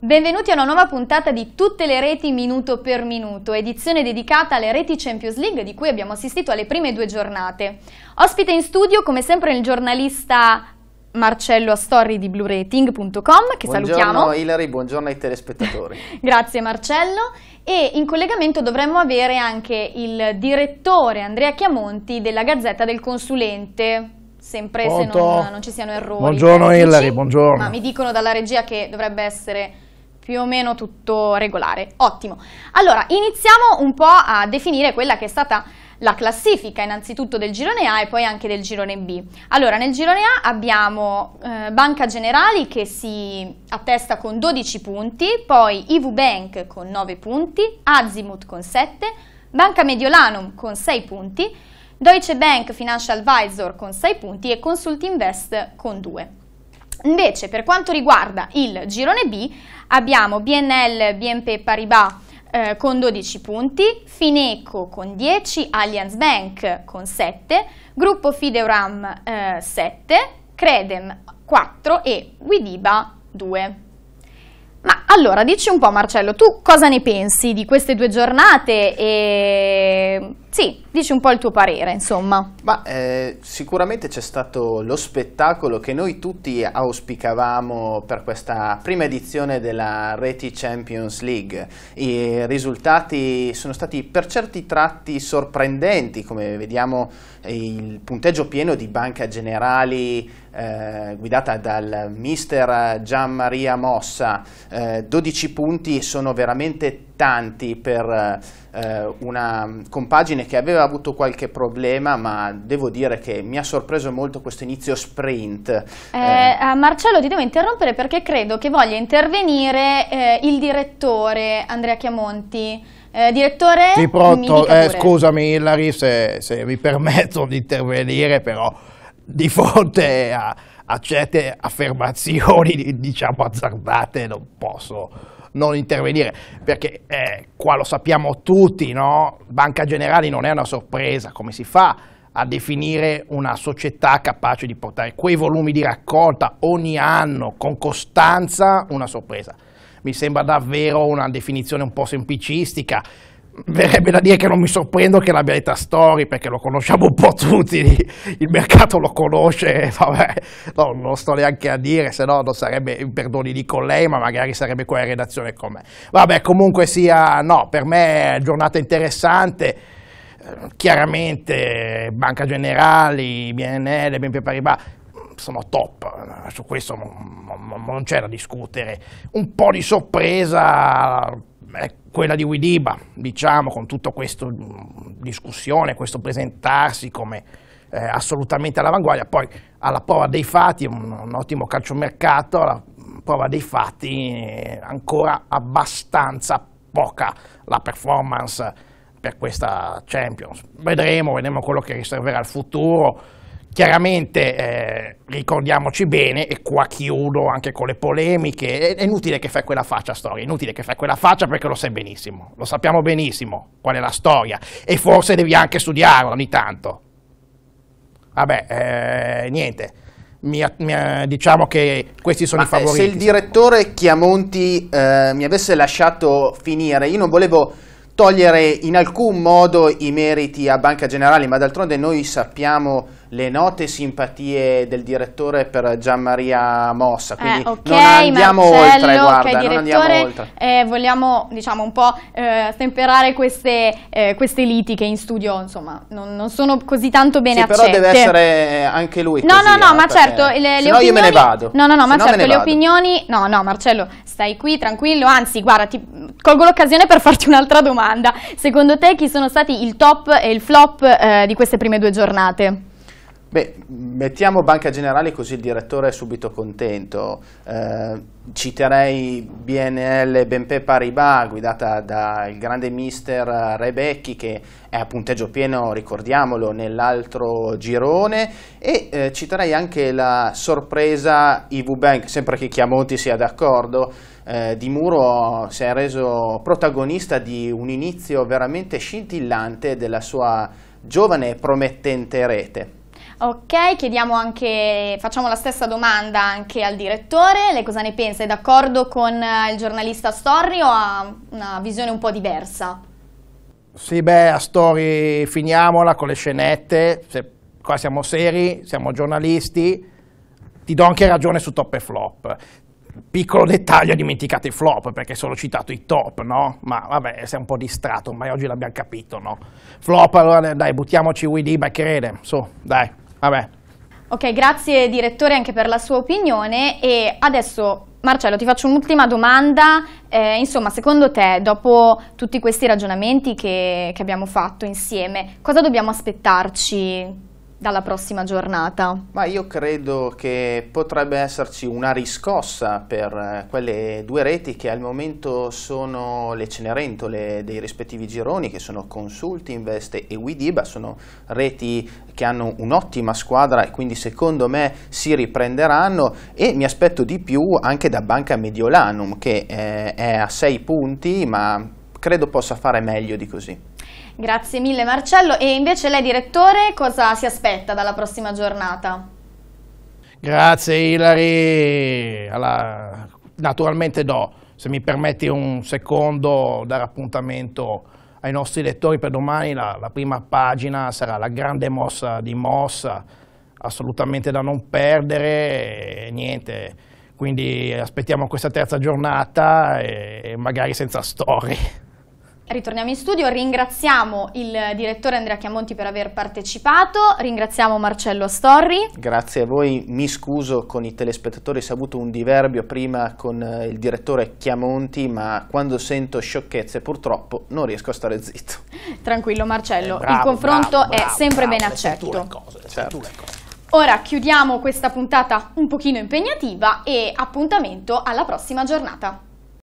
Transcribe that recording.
Benvenuti a una nuova puntata di Tutte le reti minuto per minuto, edizione dedicata alle reti Champions League di cui abbiamo assistito alle prime due giornate. Ospite in studio come sempre il giornalista Marcello Astorri di BluRating.com che buongiorno salutiamo. Buongiorno Ilari, buongiorno ai telespettatori. Grazie Marcello e in collegamento dovremmo avere anche il direttore Andrea Chiamonti della Gazzetta del Consulente sempre Pronto. se non, non, ci siano errori. Buongiorno Ilari, buongiorno. Ma mi dicono dalla regia che dovrebbe essere più o meno tutto regolare, ottimo. Allora, iniziamo un po' a definire quella che è stata la classifica innanzitutto del girone A e poi anche del girone B. Allora, nel girone A abbiamo eh, Banca Generali che si attesta con 12 punti, poi IV Bank con 9 punti, Azimut con 7, Banca Mediolanum con 6 punti, Deutsche Bank Financial Advisor con 6 punti e Consult Invest con 2. Invece per quanto riguarda il girone B abbiamo BNL, BNP Paribas eh, con 12 punti, Fineco con 10, Allianz Bank con 7, Gruppo Fideuram eh, 7, Credem 4 e Guidiba 2. Ma allora dici un po' Marcello, tu cosa ne pensi di queste due giornate e sì, dici un po' il tuo parere, insomma. Ma, eh, sicuramente c'è stato lo spettacolo che noi tutti auspicavamo per questa prima edizione della Reti Champions League. I risultati sono stati per certi tratti sorprendenti, come vediamo il punteggio pieno di Banca Generali eh, guidata dal mister Gian Maria Mossa. Eh, 12 punti sono veramente inquiettanti per eh, una compagine che aveva avuto qualche problema, ma devo dire che mi ha sorpreso molto questo inizio sprint. Eh, eh. eh Marcello ti devo interrompere perché credo che voglia intervenire eh, il direttore Andrea Chiamonti. Eh, direttore, sì, pronto. Eh, scusami Ilari se, se, mi permetto di intervenire, però di fronte a, a certe affermazioni diciamo azzardate non posso non intervenire, perché eh, qua lo sappiamo tutti, no? Banca Generali non è una sorpresa, come si fa a definire una società capace di portare quei volumi di raccolta ogni anno con costanza una sorpresa? Mi sembra davvero una definizione un po' semplicistica, verrebbe da dire che non mi sorprendo che l'abbia detta Story perché lo conosciamo un po' tutti, il mercato lo conosce, vabbè, no, non lo sto neanche a dire, se no non sarebbe, perdoni di con lei, ma magari sarebbe quella redazione con me. Vabbè, comunque sia, no, per me è giornata interessante, eh, chiaramente Banca Generali, BNL, BNP Paribas, sono top, su questo non c'è da discutere. Un po' di sorpresa quella di Widiba, diciamo, con tutta questa mm, discussione, questo presentarsi come eh, assolutamente all'avanguardia, poi alla prova dei fatti, un, un ottimo calciomercato, alla prova dei fatti eh, ancora abbastanza poca la performance per questa Champions. Vedremo, vedremo quello che riserverà il futuro Chiaramente eh, ricordiamoci bene, e qua chiudo anche con le polemiche, è, inutile che fai quella faccia storia, è inutile che fai quella faccia perché lo sai benissimo, lo sappiamo benissimo qual è la storia e forse devi anche studiarla ogni tanto. Vabbè, eh, niente, mi, mi, eh, diciamo che questi sono Ma i favoriti. Eh, se il direttore Chiamonti eh, mi avesse lasciato finire, io non volevo togliere in alcun modo i meriti a Banca Generali, ma d'altronde noi sappiamo le note simpatie del direttore per Gian Maria Mossa, eh, quindi eh, okay, non andiamo Marcello, oltre, guarda, okay, non andiamo oltre. Eh, vogliamo, diciamo, un po' eh, stemperare queste, eh, queste, liti che in studio, insomma, non, non sono così tanto bene sì, accette. però deve essere eh, anche lui No, così, no, no, ma certo, le, le opinioni... io me ne vado. No, no, no, ma certo, le opinioni... No, no, Marcello, stai qui tranquillo, anzi, guarda, ti colgo l'occasione per farti un'altra domanda. Secondo te chi sono stati il top e il flop di queste prime due giornate? Beh, mettiamo Banca Generale così il direttore è subito contento. Eh, citerei BNL Benpe Paribas guidata dal grande mister Rebecchi che è a punteggio pieno, ricordiamolo, nell'altro girone e eh, citerei anche la sorpresa IV Bank, sempre che Chiamonti sia d'accordo. Eh, di Muro si è reso protagonista di un inizio veramente scintillante della sua giovane e promettente rete. Ok, chiediamo anche, facciamo la stessa domanda anche al direttore, lei cosa ne pensa? È d'accordo con eh, il giornalista Storri o ha una visione un po' diversa? Sì, beh, a Storri finiamola con le scenette, Se, qua siamo seri, siamo giornalisti, ti do anche ragione su top e flop. Piccolo dettaglio, ho dimenticato i flop perché solo citato i top, no? Ma vabbè, sei un po' distratto, ma oggi l'abbiamo capito, no? Flop, allora dai, buttiamoci WD, crede, su, dai. Vabbè. Ok, grazie direttore anche per la sua opinione e adesso Marcello ti faccio un'ultima domanda, eh, insomma secondo te dopo tutti questi ragionamenti che, che abbiamo fatto insieme cosa dobbiamo aspettarci dalla prossima giornata? Ma io credo che potrebbe esserci una riscossa per eh, quelle due reti che al momento sono le Cenerentole dei rispettivi gironi, che sono Consulti, Invest e Widiba, sono reti che hanno un'ottima squadra e quindi secondo me si riprenderanno e mi aspetto di più anche da Banca Mediolanum che eh, è a 6 punti ma credo possa fare meglio di così. Grazie mille Marcello e invece lei direttore cosa si aspetta dalla prossima giornata? Grazie Ilari, Alla... naturalmente no, se mi permetti un secondo dare appuntamento ai nostri lettori per domani la, la prima pagina sarà la grande mossa di Mossa, assolutamente da non perdere e niente, quindi aspettiamo questa terza giornata e magari senza storie. Ritorniamo in studio, ringraziamo il direttore Andrea Chiamonti per aver partecipato, ringraziamo Marcello Storri. Grazie a voi, mi scuso con i telespettatori, se ho avuto un diverbio prima con eh, il direttore Chiamonti, ma quando sento sciocchezze purtroppo non riesco a stare zitto. Tranquillo Marcello, eh, bravo, il confronto bravo, bravo, è sempre ben accetto. Certo. Cose, Ora chiudiamo questa puntata un pochino impegnativa e appuntamento alla prossima giornata.